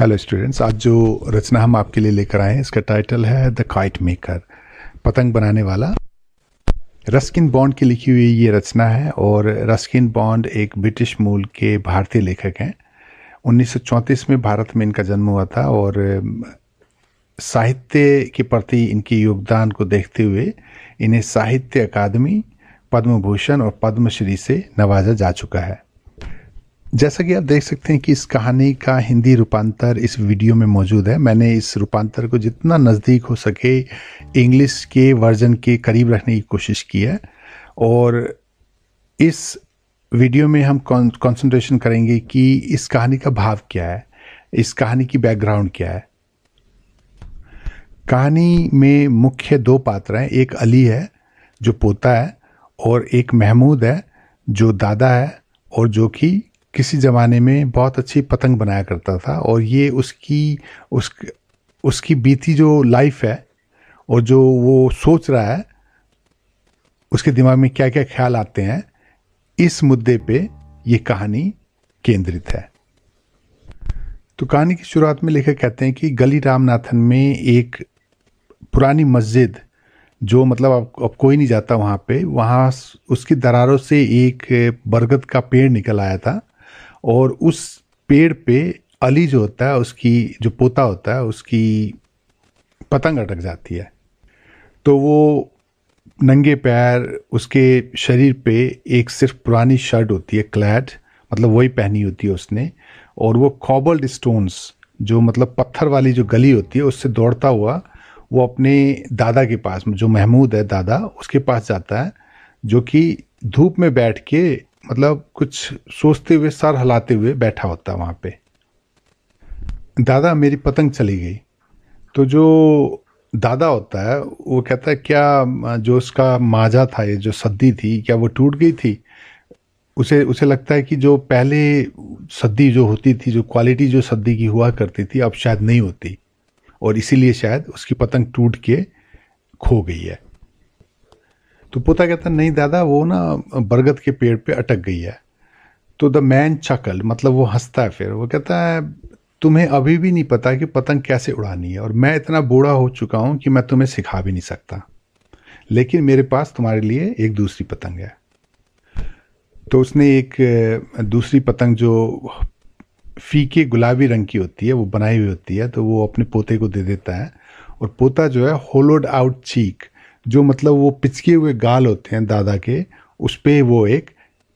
hello students आज जो रचना हम आपके लिए लेकर आए हैं इसका टाइटल है द काइट मेकर पतंग बनाने वाला रस्किन बॉन्ड की लिखी हुई ये रचना है और रस्किन बॉन्ड एक ब्रिटिश मूल के भारतीय लेखक हैं 1934 में भारत में इनका जन्म हुआ था और साहित्य के प्रति इनके योगदान को देखते हुए इन्हें साहित्य अकादमी पद्म भूषण और पद्मश्री से नवाजा जा चुका है जैसा कि आप देख सकते हैं कि इस कहानी का हिंदी रूपांतर इस वीडियो में मौजूद है मैंने इस रूपांतर को जितना नज़दीक हो सके इंग्लिश के वर्जन के करीब रखने की कोशिश की है और इस वीडियो में हम कंसंट्रेशन करेंगे कि इस कहानी का भाव क्या है इस कहानी की बैकग्राउंड क्या है कहानी में मुख्य दो पात्र हैं एक अली है जो पोता है और एक महमूद है जो दादा है और जो कि किसी ज़माने में बहुत अच्छी पतंग बनाया करता था और ये उसकी उस उसकी बीती जो लाइफ है और जो वो सोच रहा है उसके दिमाग में क्या क्या ख्याल आते हैं इस मुद्दे पे ये कहानी केंद्रित है तो कहानी की शुरुआत में लेखक कहते हैं कि गली रामनाथन में एक पुरानी मस्जिद जो मतलब अब अब कोई नहीं जाता वहाँ पे वहाँ उसकी दरारों से एक बरगद का पेड़ निकल आया था और उस पेड़ पे अली जो होता है उसकी जो पोता होता है उसकी पतंग अटक जाती है तो वो नंगे पैर उसके शरीर पे एक सिर्फ पुरानी शर्ट होती है क्लैड मतलब वही पहनी होती है उसने और वो कॉबल्ड स्टोन्स जो मतलब पत्थर वाली जो गली होती है उससे दौड़ता हुआ वो अपने दादा के पास जो महमूद है दादा उसके पास जाता है जो कि धूप में बैठ के मतलब कुछ सोचते हुए सर हलाते हुए बैठा होता वहाँ पे दादा मेरी पतंग चली गई तो जो दादा होता है वो कहता है क्या जो उसका माजा था ये जो सद्दी थी क्या वो टूट गई थी उसे उसे लगता है कि जो पहले सद्दी जो होती थी जो क्वालिटी जो सद्दी की हुआ करती थी अब शायद नहीं होती और इसीलिए शायद उसकी पतंग टूट के खो गई है तो पोता कहता नहीं दादा वो ना बरगद के पेड़ पे अटक गई है तो द मैन चकल मतलब वो हंसता है फिर वो कहता है तुम्हें अभी भी नहीं पता कि पतंग कैसे उड़ानी है और मैं इतना बूढ़ा हो चुका हूँ कि मैं तुम्हें सिखा भी नहीं सकता लेकिन मेरे पास तुम्हारे लिए एक दूसरी पतंग है तो उसने एक दूसरी पतंग जो फीके गुलाबी रंग की होती है वो बनाई हुई होती है तो वो अपने पोते को दे देता है और पोता जो है होलोड आउट चीक जो मतलब वो पिचके हुए गाल होते हैं दादा के उस पर वो एक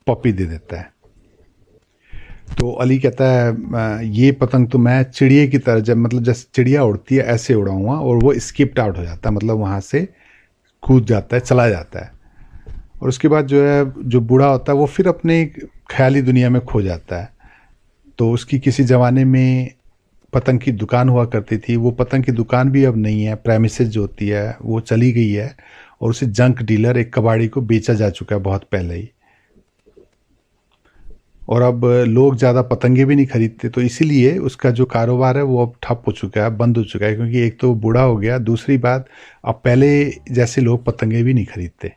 पपी दे देता है तो अली कहता है ये पतंग तो मैं चिड़िए की तरह जब मतलब जैसे चिड़िया उड़ती है ऐसे उड़ाऊँगा और वो स्किप्ट आउट हो जाता है मतलब वहाँ से कूद जाता है चला जाता है और उसके बाद जो है जो बूढ़ा होता है वो फिर अपने ख्याली दुनिया में खो जाता है तो उसकी किसी ज़माने में पतंग की दुकान हुआ करती थी वो पतंग की दुकान भी अब नहीं है प्रेमिस जो होती है वो चली गई है और उसे जंक डीलर एक कबाड़ी को बेचा जा चुका है बहुत पहले ही और अब लोग ज़्यादा पतंगे भी नहीं खरीदते तो इसीलिए उसका जो कारोबार है वो अब ठप हो चुका है बंद हो चुका है क्योंकि एक तो बूढ़ा हो गया दूसरी बात अब पहले जैसे लोग पतंगे भी नहीं खरीदते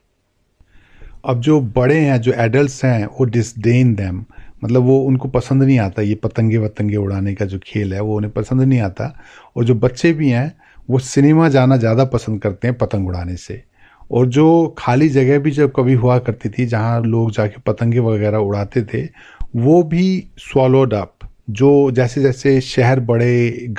अब जो बड़े हैं जो एडल्ट हैं वो डिसडेन दैम मतलब वो उनको पसंद नहीं आता ये पतंगे वतंगे उड़ाने का जो खेल है वो उन्हें पसंद नहीं आता और जो बच्चे भी हैं वो सिनेमा जाना ज़्यादा पसंद करते हैं पतंग उड़ाने से और जो खाली जगह भी जब कभी हुआ करती थी जहाँ लोग जाके पतंगे वगैरह उड़ाते थे वो भी स्वालोड अप जो जैसे जैसे शहर बढ़े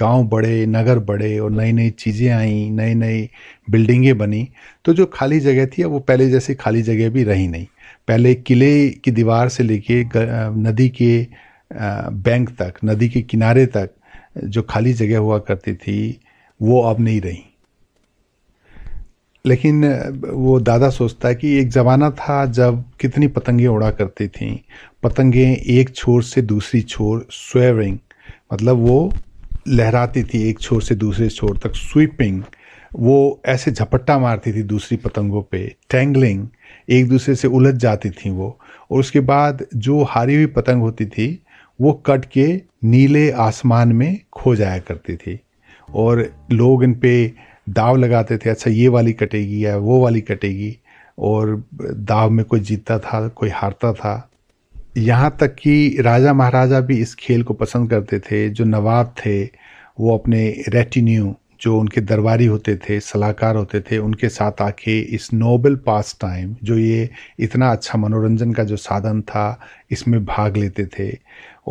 गांव बढ़े नगर बढ़े और नई नई चीज़ें आई नई नई बिल्डिंगें बनी तो जो खाली जगह थी वो पहले जैसे खाली जगह भी रही नहीं पहले किले की दीवार से लेके नदी के बैंक तक नदी के किनारे तक जो खाली जगह हुआ करती थी वो अब नहीं रही लेकिन वो दादा सोचता है कि एक ज़माना था जब कितनी पतंगे उड़ा करती थीं पतंगें एक छोर से दूसरी छोर स्वेविंग मतलब वो लहराती थी एक छोर से दूसरे छोर तक स्वीपिंग वो ऐसे झपट्टा मारती थी दूसरी पतंगों पे टैंगलिंग एक दूसरे से उलझ जाती थी वो और उसके बाद जो हारी हुई पतंग होती थी वो कट के नीले आसमान में खो जाया करती थी और लोग इन पे दाव लगाते थे अच्छा ये वाली कटेगी या वो वाली कटेगी और दाव में कोई जीतता था कोई हारता था यहाँ तक कि राजा महाराजा भी इस खेल को पसंद करते थे जो नवाब थे वो अपने रेटिन्यू जो उनके दरबारी होते थे सलाहकार होते थे उनके साथ आके इस नोबल पास टाइम जो ये इतना अच्छा मनोरंजन का जो साधन था इसमें भाग लेते थे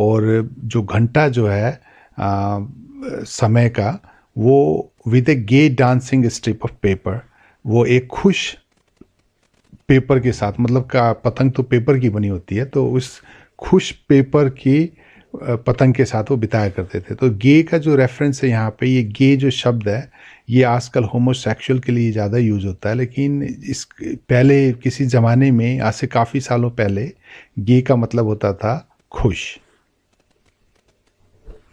और जो घंटा जो है आ, समय का वो with a gay dancing strip of paper वो एक खुश पेपर के साथ मतलब का पतंग तो पेपर की बनी होती है तो उस खुश पेपर की पतंग के साथ वो बिताया करते थे तो गे का जो रेफरेंस है यहाँ पे ये गे जो शब्द है ये आजकल होमोसेक्सुअल के लिए ज़्यादा यूज़ होता है लेकिन इस पहले किसी ज़माने में आज से काफ़ी सालों पहले गे का मतलब होता था खुश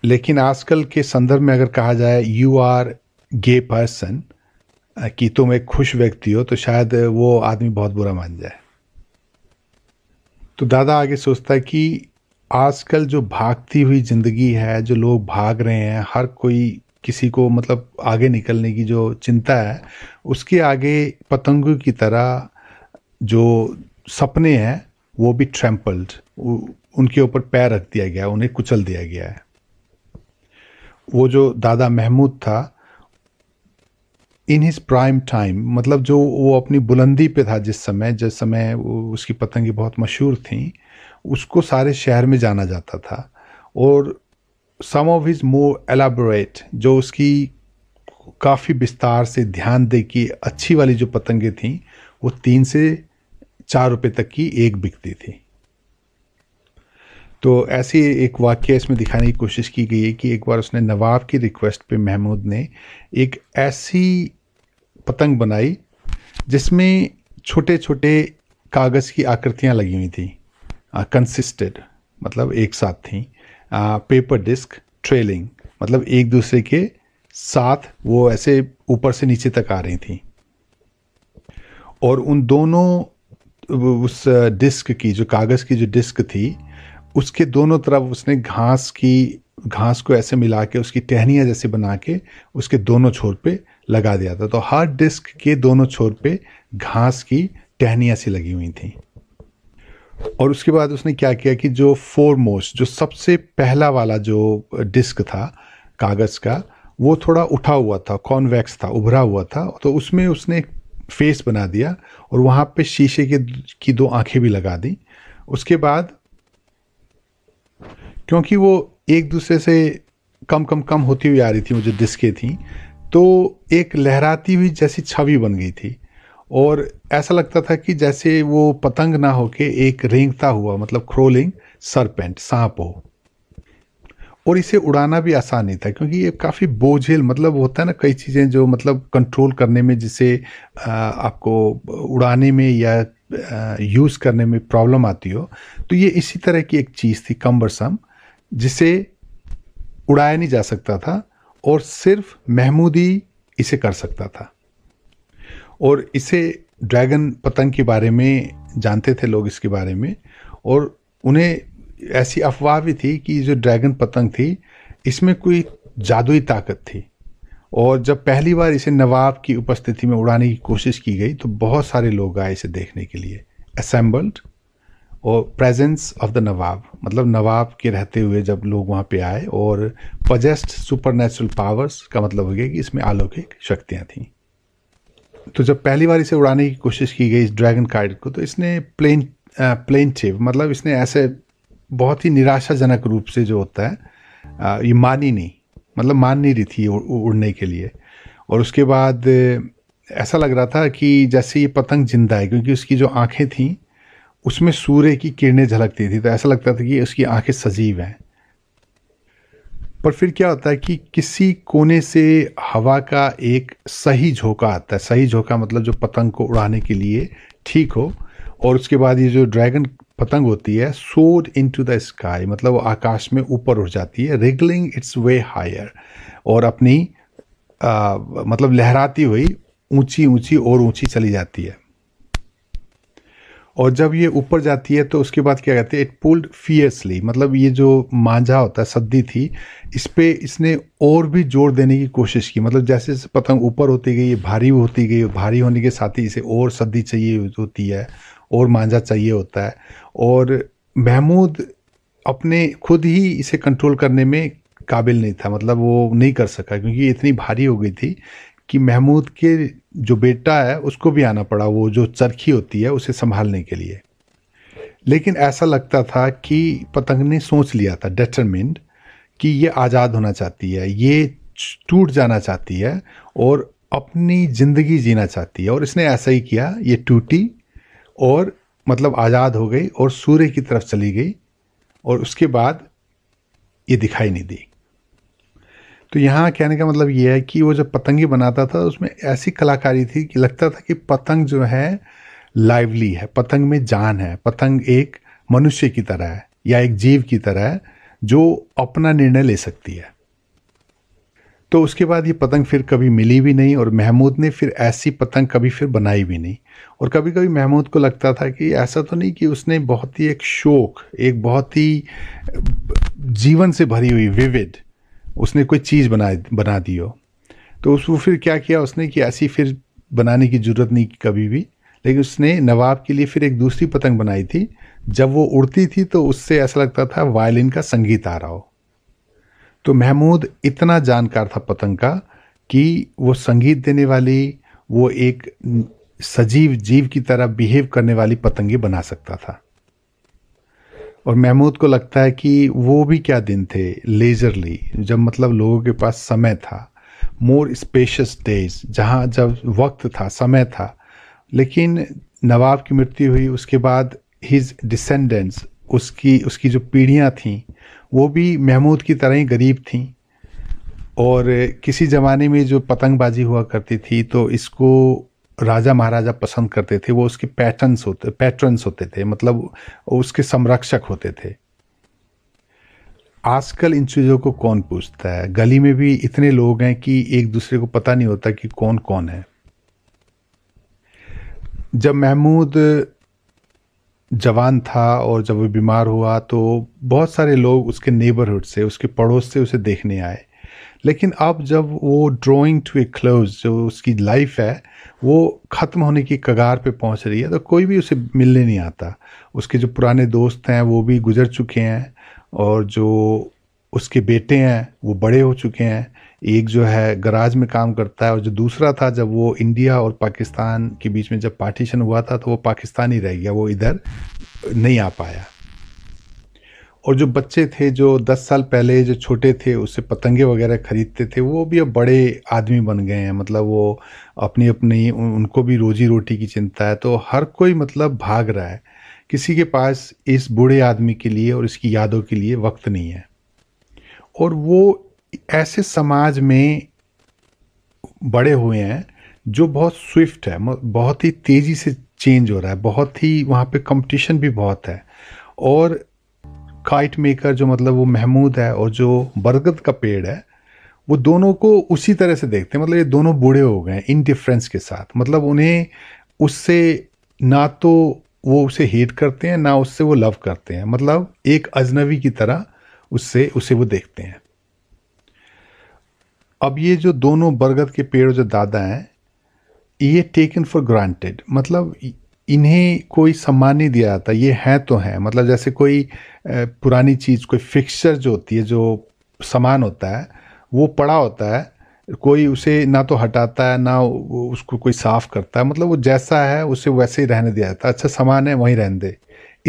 लेकिन आजकल के संदर्भ में अगर कहा जाए यू आर गे पर्सन कि तुम एक खुश व्यक्ति हो तो शायद वो आदमी बहुत बुरा मान जाए तो दादा आगे सोचता है कि आजकल जो भागती हुई ज़िंदगी है जो लोग भाग रहे हैं हर कोई किसी को मतलब आगे निकलने की जो चिंता है उसके आगे पतंगों की तरह जो सपने हैं वो भी ट्रैम्पल्ड उनके ऊपर पैर रख दिया गया उन्हें कुचल दिया गया है वो जो दादा महमूद था इन हिज प्राइम टाइम मतलब जो वो अपनी बुलंदी पे था जिस समय जिस समय उसकी पतंगी बहुत मशहूर थी उसको सारे शहर में जाना जाता था और some of is more elaborate जो उसकी काफ़ी विस्तार से ध्यान दे कि अच्छी वाली जो पतंगें थीं वो तीन से चार रुपए तक की एक बिकती थी तो ऐसे एक वाक्य इसमें दिखाने की कोशिश की गई है कि एक बार उसने नवाब की रिक्वेस्ट पे महमूद ने एक ऐसी पतंग बनाई जिसमें छोटे छोटे कागज़ की आकृतियाँ लगी हुई थी कंसिस्टेड मतलब एक साथ थी पेपर डिस्क ट्रेलिंग मतलब एक दूसरे के साथ वो ऐसे ऊपर से नीचे तक आ रही थी और उन दोनों उस डिस्क की जो कागज़ की जो डिस्क थी उसके दोनों तरफ उसने घास की घास को ऐसे मिला के उसकी टहनियाँ जैसे बना के उसके दोनों छोर पे लगा दिया था तो हर डिस्क के दोनों छोर पे घास की टहनिया सी लगी हुई थी और उसके बाद उसने क्या किया कि जो फोर मोस्ट जो सबसे पहला वाला जो डिस्क था कागज़ का वो थोड़ा उठा हुआ था कॉन्वैक्स था उभरा हुआ था तो उसमें उसने एक फेस बना दिया और वहाँ पे शीशे के की दो आंखें भी लगा दी उसके बाद क्योंकि वो एक दूसरे से कम कम कम होती हुई आ रही थी वो जो डिस्कें थी तो एक लहराती हुई जैसी छवि बन गई थी और ऐसा लगता था कि जैसे वो पतंग ना होके एक रेंगता हुआ मतलब क्रोलिंग सरपेंट सांप हो और इसे उड़ाना भी आसान नहीं था क्योंकि ये काफ़ी बोझिल मतलब होता है ना कई चीज़ें जो मतलब कंट्रोल करने में जिसे आपको उड़ाने में या यूज़ करने में प्रॉब्लम आती हो तो ये इसी तरह की एक चीज़ थी कम्बरसम जिसे उड़ाया नहीं जा सकता था और सिर्फ महमूदी इसे कर सकता था और इसे ड्रैगन पतंग के बारे में जानते थे लोग इसके बारे में और उन्हें ऐसी अफवाह भी थी कि जो ड्रैगन पतंग थी इसमें कोई जादुई ताकत थी और जब पहली बार इसे नवाब की उपस्थिति में उड़ाने की कोशिश की गई तो बहुत सारे लोग आए इसे देखने के लिए असेंबल्ड और प्रेजेंस ऑफ द नवाब मतलब नवाब के रहते हुए जब लोग वहाँ पे आए और पजेस्ट सुपर नेचुरल पावर्स का मतलब हो गया कि इसमें अलौकिक शक्तियाँ थीं तो जब पहली बार इसे उड़ाने की कोशिश की गई इस ड्रैगन कार्ड को तो इसने प्लेन प्लेन चिव मतलब इसने ऐसे बहुत ही निराशाजनक रूप से जो होता है आ, ये मानी नहीं मतलब मान नहीं रही थी उड़ने के लिए और उसके बाद ऐसा लग रहा था कि जैसे ये पतंग जिंदा है क्योंकि उसकी जो आँखें थीं उसमें सूर्य की किरणें झलकती थी तो ऐसा लगता था कि उसकी आँखें सजीव हैं पर फिर क्या होता है कि किसी कोने से हवा का एक सही झोंका आता है सही झोंका मतलब जो पतंग को उड़ाने के लिए ठीक हो और उसके बाद ये जो ड्रैगन पतंग होती है सोड इन टू द स्काई मतलब आकाश में ऊपर उठ जाती है रिगलिंग इट्स वे हायर और अपनी आ, मतलब लहराती हुई ऊंची ऊंची और ऊंची चली जाती है और जब ये ऊपर जाती है तो उसके बाद क्या कहते हैं इट पुल्ड फियर्सली मतलब ये जो मांझा होता है सद्दी थी इस पर इसने और भी जोर देने की कोशिश की मतलब जैसे जैसे पतंग ऊपर होती गई ये भारी होती गई भारी होने के साथ ही इसे और सद्दी चाहिए होती है और मांझा चाहिए होता है और महमूद अपने खुद ही इसे कंट्रोल करने में काबिल नहीं था मतलब वो नहीं कर सका क्योंकि इतनी भारी हो गई थी कि महमूद के जो बेटा है उसको भी आना पड़ा वो जो चरखी होती है उसे संभालने के लिए लेकिन ऐसा लगता था कि पतंग ने सोच लिया था डेटरमिंड कि ये आज़ाद होना चाहती है ये टूट जाना चाहती है और अपनी ज़िंदगी जीना चाहती है और इसने ऐसा ही किया ये टूटी और मतलब आज़ाद हो गई और सूर्य की तरफ चली गई और उसके बाद ये दिखाई नहीं दी तो यहाँ कहने का मतलब ये है कि वो जब पतंगी बनाता था उसमें ऐसी कलाकारी थी कि लगता था कि पतंग जो है लाइवली है पतंग में जान है पतंग एक मनुष्य की तरह है या एक जीव की तरह है जो अपना निर्णय ले सकती है तो उसके बाद ये पतंग फिर कभी मिली भी नहीं और महमूद ने फिर ऐसी पतंग कभी फिर बनाई भी नहीं और कभी कभी महमूद को लगता था कि ऐसा तो नहीं कि उसने बहुत ही एक शोक एक बहुत ही जीवन से भरी हुई विविड उसने कोई चीज़ बना बना दी हो तो उसको फिर क्या किया उसने कि ऐसी फिर बनाने की ज़रूरत नहीं कभी भी लेकिन उसने नवाब के लिए फिर एक दूसरी पतंग बनाई थी जब वो उड़ती थी तो उससे ऐसा लगता था वायलिन का संगीत आ रहा हो तो महमूद इतना जानकार था पतंग का कि वो संगीत देने वाली वो एक सजीव जीव की तरह बिहेव करने वाली पतंगे बना सकता था और महमूद को लगता है कि वो भी क्या दिन थे लेजरली जब मतलब लोगों के पास समय था मोर स्पेशस डेज जहाँ जब वक्त था समय था लेकिन नवाब की मृत्यु हुई उसके बाद हिज डिसेंडेंट्स उसकी उसकी जो पीढ़ियाँ थीं वो भी महमूद की तरह ही गरीब थीं और किसी ज़माने में जो पतंगबाजी हुआ करती थी तो इसको राजा महाराजा पसंद करते थे वो उसके पैटर्न्स होते पैटर्न्स होते थे मतलब उसके संरक्षक होते थे आजकल इन चीज़ों को कौन पूछता है गली में भी इतने लोग हैं कि एक दूसरे को पता नहीं होता कि कौन कौन है जब महमूद जवान था और जब वो बीमार हुआ तो बहुत सारे लोग उसके नेबरहुड से उसके पड़ोस से उसे देखने आए लेकिन अब जब वो ड्राइंग टू ए क्लोज जो उसकी लाइफ है वो ख़त्म होने की कगार पे पहुंच रही है तो कोई भी उसे मिलने नहीं आता उसके जो पुराने दोस्त हैं वो भी गुजर चुके हैं और जो उसके बेटे हैं वो बड़े हो चुके हैं एक जो है गराज में काम करता है और जो दूसरा था जब वो इंडिया और पाकिस्तान के बीच में जब पार्टीशन हुआ था तो वो पाकिस्तानी रह गया वो इधर नहीं आ पाया और जो बच्चे थे जो दस साल पहले जो छोटे थे उससे पतंगे वगैरह खरीदते थे वो भी अब बड़े आदमी बन गए हैं मतलब वो अपनी अपनी उनको भी रोजी रोटी की चिंता है तो हर कोई मतलब भाग रहा है किसी के पास इस बूढ़े आदमी के लिए और इसकी यादों के लिए वक्त नहीं है और वो ऐसे समाज में बड़े हुए हैं जो बहुत स्विफ्ट है बहुत ही तेज़ी से चेंज हो रहा है बहुत ही वहाँ पे कंपटीशन भी बहुत है और काइट मेकर जो मतलब वो महमूद है और जो बरगद का पेड़ है वो दोनों को उसी तरह से देखते हैं मतलब ये दोनों बूढ़े हो गए इन डिफरेंस के साथ मतलब उन्हें उससे ना तो वो उसे हेट करते हैं ना उससे वो लव करते हैं मतलब एक अजनबी की तरह उससे उसे वो देखते हैं अब ये जो दोनों बरगद के पेड़ जो दादा हैं ये टेकन फॉर ग्रांटेड मतलब इन्हें कोई सम्मान नहीं दिया जाता ये हैं तो हैं मतलब जैसे कोई पुरानी चीज़ कोई फिक्सचर जो होती है जो सामान होता है वो पड़ा होता है कोई उसे ना तो हटाता है ना उसको कोई साफ करता है मतलब वो जैसा है उसे वैसे ही रहने दिया जाता है अच्छा सामान है वहीं रहने दे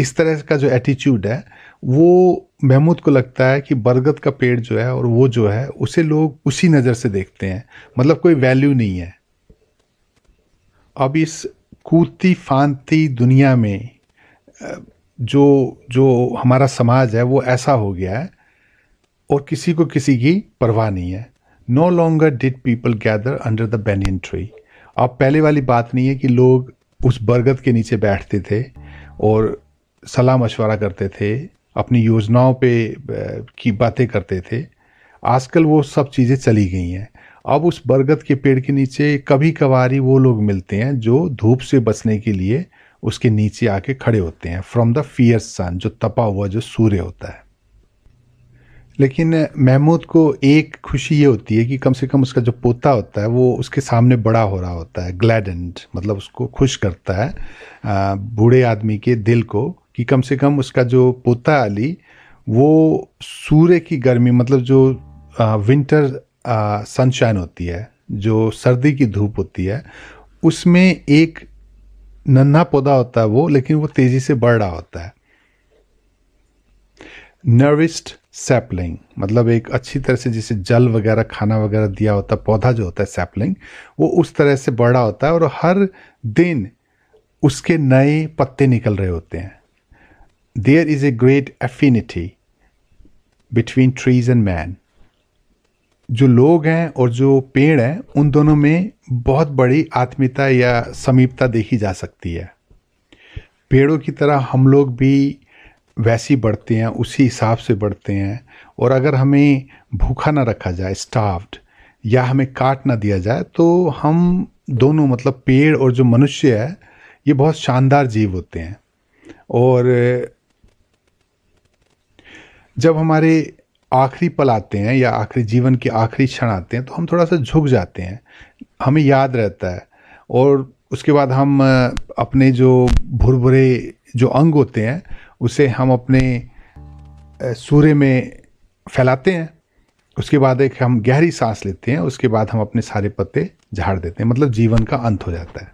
इस तरह का जो एटीट्यूड है वो महमूद को लगता है कि बरगद का पेड़ जो है और वो जो है उसे लोग उसी नज़र से देखते हैं मतलब कोई वैल्यू नहीं है अब इस कूदती फांती दुनिया में जो जो हमारा समाज है वो ऐसा हो गया है और किसी को किसी की परवाह नहीं है no longer did people gather under the banyan tree अब पहले वाली बात नहीं है कि लोग उस बरगद के नीचे बैठते थे और सलाह मशवरा करते थे अपनी योजनाओं पे की बातें करते थे आजकल वो सब चीज़ें चली गई हैं अब उस बरगद के पेड़ के नीचे कभी कभार ही वो लोग मिलते हैं जो धूप से बचने के लिए उसके नीचे आके खड़े होते हैं फ्रॉम द फियर्स सन जो तपा हुआ जो सूर्य होता है लेकिन महमूद को एक खुशी ये होती है कि कम से कम उसका जो पोता होता है वो उसके सामने बड़ा हो रहा होता है ग्लैडेंड मतलब उसको खुश करता है बूढ़े आदमी के दिल को कि कम से कम उसका जो पोता अली वो सूर्य की गर्मी मतलब जो विंटर सनशाइन होती है जो सर्दी की धूप होती है उसमें एक नन्हा पौधा होता है वो लेकिन वो तेजी से बढ़ रहा होता है नर्विस्ट सैपलिंग मतलब एक अच्छी तरह से जिसे जल वगैरह खाना वगैरह दिया होता है पौधा जो होता है सैपलिंग वो उस तरह से बड़ा होता है और हर दिन उसके नए पत्ते निकल रहे होते हैं there is a great affinity between trees and man जो लोग हैं और जो पेड़ हैं उन दोनों में बहुत बड़ी आत्मीयता या समीपता देखी जा सकती है पेड़ों की तरह हम लोग भी वैसी बढ़ते हैं उसी हिसाब से बढ़ते हैं और अगर हमें भूखा ना रखा जाए स्टाफ्ड या हमें काट ना दिया जाए तो हम दोनों मतलब पेड़ और जो मनुष्य है ये बहुत शानदार जीव होते हैं और जब हमारे आखिरी पल आते हैं या आखिरी जीवन के आखिरी क्षण आते हैं तो हम थोड़ा सा झुक जाते हैं हमें याद रहता है और उसके बाद हम अपने जो भुरभुरे जो अंग होते हैं उसे हम अपने सूर्य में फैलाते हैं उसके बाद एक हम गहरी सांस लेते हैं उसके बाद हम अपने सारे पत्ते झाड़ देते हैं मतलब जीवन का अंत हो जाता है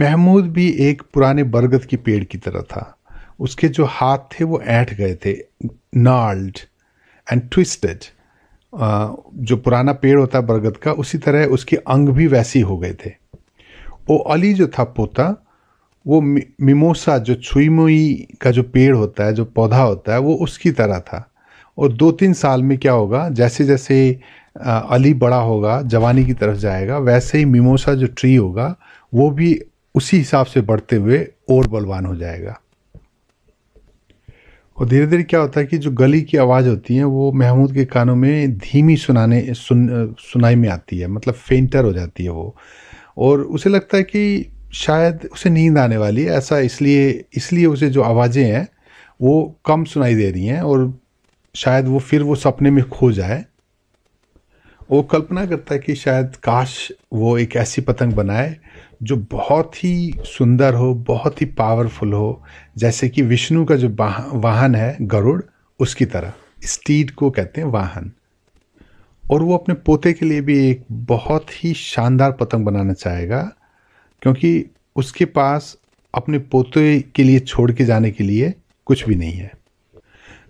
महमूद भी एक पुराने बरगद की पेड़ की तरह था उसके जो हाथ थे वो ऐठ गए थे नाल्ड एंड ट्विस्टेड uh, जो पुराना पेड़ होता है बरगद का उसी तरह उसके अंग भी वैसी हो गए थे वो अली जो था पोता वो मिमोसा जो छुईमुई का जो पेड़ होता है जो पौधा होता है वो उसकी तरह था और दो तीन साल में क्या होगा जैसे जैसे अली बड़ा होगा जवानी की तरफ जाएगा वैसे ही मिमोसा जो ट्री होगा वो भी उसी हिसाब से बढ़ते हुए और बलवान हो जाएगा और धीरे धीरे क्या होता है कि जो गली की आवाज़ होती है वो महमूद के कानों में धीमी सुनाने सुन सुनाई में आती है मतलब फेंटर हो जाती है वो और उसे लगता है कि शायद उसे नींद आने वाली है ऐसा इसलिए इसलिए उसे जो आवाज़ें हैं वो कम सुनाई दे रही हैं और शायद वो फिर वो सपने में खो जाए वो कल्पना करता है कि शायद काश वो एक ऐसी पतंग बनाए जो बहुत ही सुंदर हो बहुत ही पावरफुल हो जैसे कि विष्णु का जो वाहन है गरुड़ उसकी तरह स्टीड को कहते हैं वाहन और वो अपने पोते के लिए भी एक बहुत ही शानदार पतंग बनाना चाहेगा क्योंकि उसके पास अपने पोते के लिए छोड़ के जाने के लिए कुछ भी नहीं है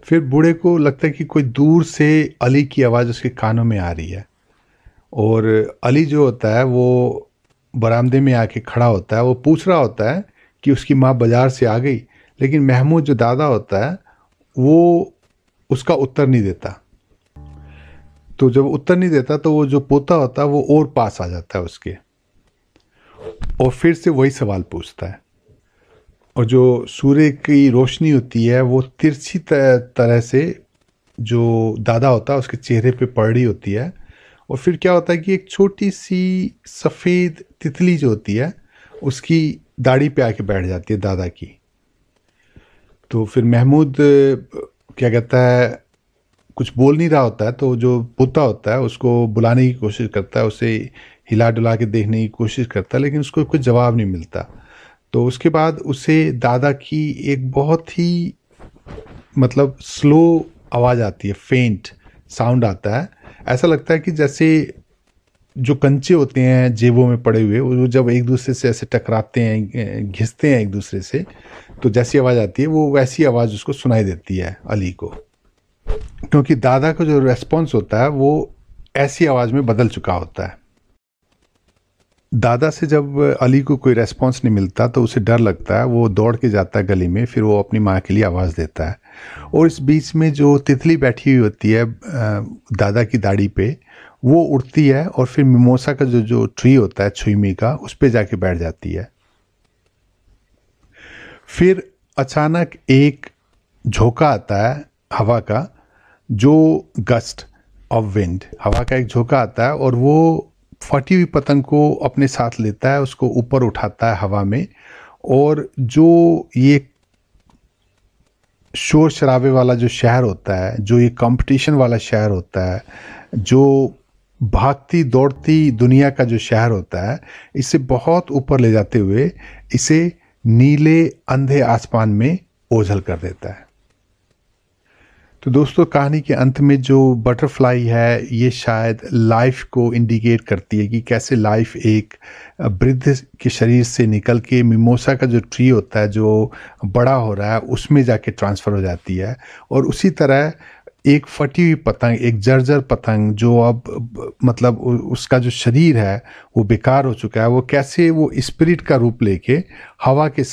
फिर बूढ़े को लगता है कि कोई दूर से अली की आवाज़ उसके कानों में आ रही है और अली जो होता है वो बरामदे में आके खड़ा होता है वो पूछ रहा होता है कि उसकी माँ बाज़ार से आ गई लेकिन महमूद जो दादा होता है वो उसका उत्तर नहीं देता तो जब उत्तर नहीं देता तो वो जो पोता होता है वो और पास आ जाता है उसके और फिर से वही सवाल पूछता है और जो सूर्य की रोशनी होती है वो तिरछी तरह से जो दादा होता है उसके चेहरे पे पड़ रही होती है और फिर क्या होता है कि एक छोटी सी सफ़ेद तितली जो होती है उसकी दाढ़ी पे आके बैठ जाती है दादा की तो फिर महमूद क्या कहता है कुछ बोल नहीं रहा होता है तो जो पुता होता है उसको बुलाने की कोशिश करता है उसे हिला डुला के देखने की कोशिश करता है लेकिन उसको कुछ जवाब नहीं मिलता तो उसके बाद उसे दादा की एक बहुत ही मतलब स्लो आवाज़ आती है फेंट साउंड आता है ऐसा लगता है कि जैसे जो कंचे होते हैं जेबों में पड़े हुए वो जब एक दूसरे से ऐसे टकराते हैं घिसते हैं एक दूसरे से तो जैसी आवाज़ आती है वो वैसी आवाज़ उसको सुनाई देती है अली को क्योंकि दादा का जो रेस्पॉन्स होता है वो ऐसी आवाज़ में बदल चुका होता है दादा से जब अली को कोई रेस्पॉन्स नहीं मिलता तो उसे डर लगता है वो दौड़ के जाता है गली में फिर वो अपनी माँ के लिए आवाज़ देता है और इस बीच में जो तितली बैठी हुई होती है दादा की दाढ़ी पे वो उड़ती है और फिर मिमोसा का जो जो ट्री होता है छुईमी का उस पर जाके बैठ जाती है फिर अचानक एक झोंका आता है हवा का जो गस्ट ऑफ विंड हवा का एक झोंका आता है और वो फटी हुई पतंग को अपने साथ लेता है उसको ऊपर उठाता है हवा में और जो ये शोर शराबे वाला जो शहर होता है जो ये कंपटीशन वाला शहर होता है जो भागती दौड़ती दुनिया का जो शहर होता है इसे बहुत ऊपर ले जाते हुए इसे नीले अंधे आसमान में ओझल कर देता है तो दोस्तों कहानी के अंत में जो बटरफ्लाई है ये शायद लाइफ को इंडिकेट करती है कि कैसे लाइफ एक वृद्ध के शरीर से निकल के मिमोसा का जो ट्री होता है जो बड़ा हो रहा है उसमें जाके ट्रांसफ़र हो जाती है और उसी तरह एक फटी हुई पतंग एक जर्जर पतंग जो अब मतलब उसका जो शरीर है वो बेकार हो चुका है वो कैसे वो स्पिरिट का रूप लेके हवा के साथ